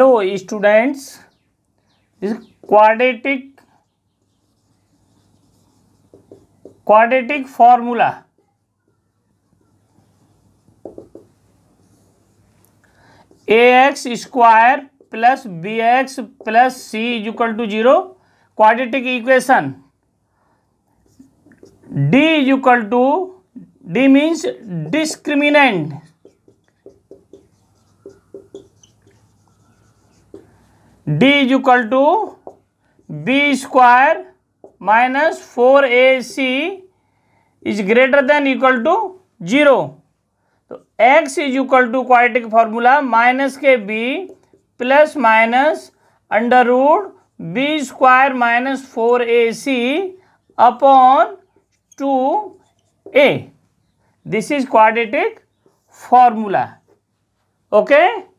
hello students इस quadratic quadratic formula a x square plus b x plus c is equal to zero quadratic equation D is equal to D means discriminant D is equal to b square minus four a c is greater than equal to zero तो x is equal to quadratic formula minus के b plus minus under root b square minus four a c upon two a this is quadratic formula okay